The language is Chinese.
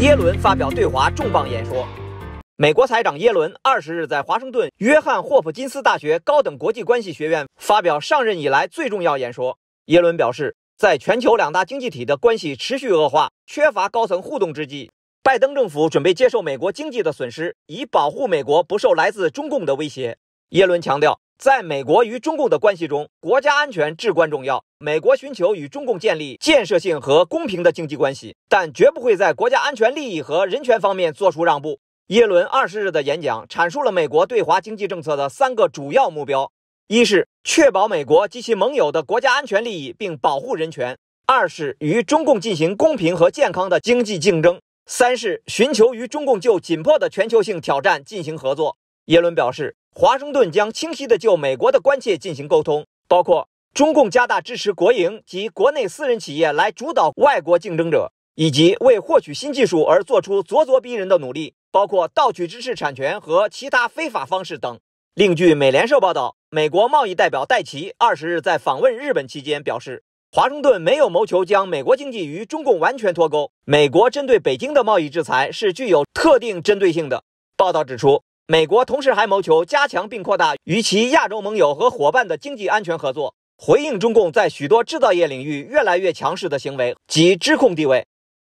耶伦发表对华重磅演说。美国财长耶伦二十日在华盛顿约翰霍普金斯大学高等国际关系学院发表上任以来最重要演说。耶伦表示，在全球两大经济体的关系持续恶化、缺乏高层互动之际，拜登政府准备接受美国经济的损失，以保护美国不受来自中共的威胁。耶伦强调。在美国与中共的关系中，国家安全至关重要。美国寻求与中共建立建设性和公平的经济关系，但绝不会在国家安全利益和人权方面做出让步。耶伦二十日的演讲阐述了美国对华经济政策的三个主要目标：一是确保美国及其盟友的国家安全利益并保护人权；二是与中共进行公平和健康的经济竞争；三是寻求与中共就紧迫的全球性挑战进行合作。耶伦表示。华盛顿将清晰地就美国的关切进行沟通，包括中共加大支持国营及国内私人企业来主导外国竞争者，以及为获取新技术而做出咄咄逼人的努力，包括盗取知识产权和其他非法方式等。另据美联社报道，美国贸易代表戴奇二十日在访问日本期间表示，华盛顿没有谋求将美国经济与中共完全脱钩，美国针对北京的贸易制裁是具有特定针对性的。报道指出。美国同时还谋求加强并扩大与其亚洲盟友和伙伴的经济安全合作，回应中共在许多制造业领域越来越强势的行为及支控地位。